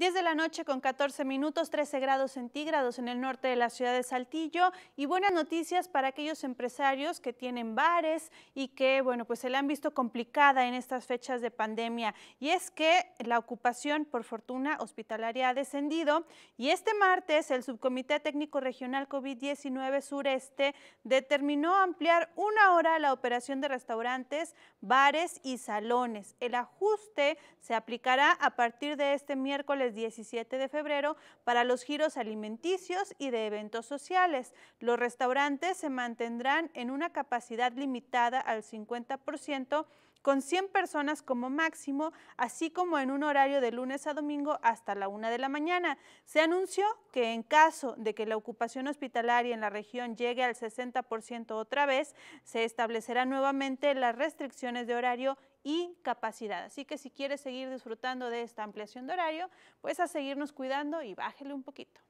10 de la noche con 14 minutos, 13 grados centígrados en el norte de la ciudad de Saltillo y buenas noticias para aquellos empresarios que tienen bares y que, bueno, pues se le han visto complicada en estas fechas de pandemia. Y es que la ocupación, por fortuna, hospitalaria ha descendido y este martes el Subcomité Técnico Regional COVID-19 Sureste determinó ampliar una hora la operación de restaurantes, bares y salones. El ajuste se aplicará a partir de este miércoles 17 de febrero para los giros alimenticios y de eventos sociales. Los restaurantes se mantendrán en una capacidad limitada al 50% con 100 personas como máximo, así como en un horario de lunes a domingo hasta la 1 de la mañana. Se anunció que en caso de que la ocupación hospitalaria en la región llegue al 60% otra vez, se establecerán nuevamente las restricciones de horario y capacidad. Así que si quieres seguir disfrutando de esta ampliación de horario, pues a seguirnos cuidando y bájele un poquito.